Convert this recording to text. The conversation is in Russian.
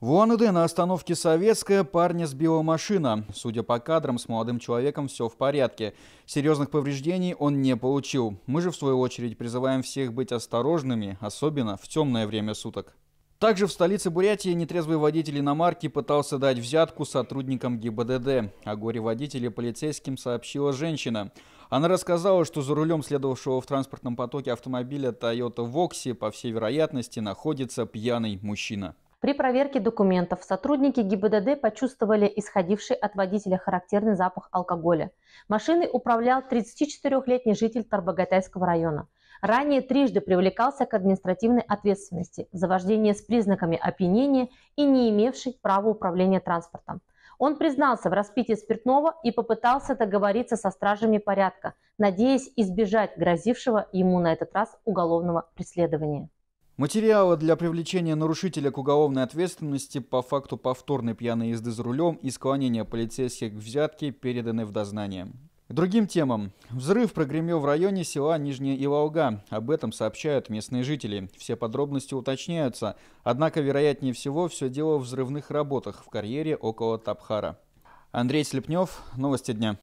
В Уаныде на остановке «Советская» парня сбила машина. Судя по кадрам, с молодым человеком все в порядке. Серьезных повреждений он не получил. Мы же, в свою очередь, призываем всех быть осторожными, особенно в темное время суток. Также в столице Бурятии нетрезвый водитель иномарки пытался дать взятку сотрудникам ГИБДД. О горе водителя полицейским сообщила женщина. Она рассказала, что за рулем следовавшего в транспортном потоке автомобиля Toyota Voxy, по всей вероятности, находится пьяный мужчина. При проверке документов сотрудники ГИБДД почувствовали исходивший от водителя характерный запах алкоголя. Машиной управлял 34-летний житель Тарбагатайского района. Ранее трижды привлекался к административной ответственности за вождение с признаками опьянения и не имевший права управления транспортом. Он признался в распитии спиртного и попытался договориться со стражами порядка, надеясь избежать грозившего ему на этот раз уголовного преследования. Материала для привлечения нарушителя к уголовной ответственности по факту повторной пьяной езды за рулем и склонения полицейских к взятке переданы в дознание. Другим темам. Взрыв прогремел в районе села Нижняя Илолга. Об этом сообщают местные жители. Все подробности уточняются. Однако, вероятнее всего, все дело в взрывных работах в карьере около Табхара. Андрей Слепнев. Новости дня.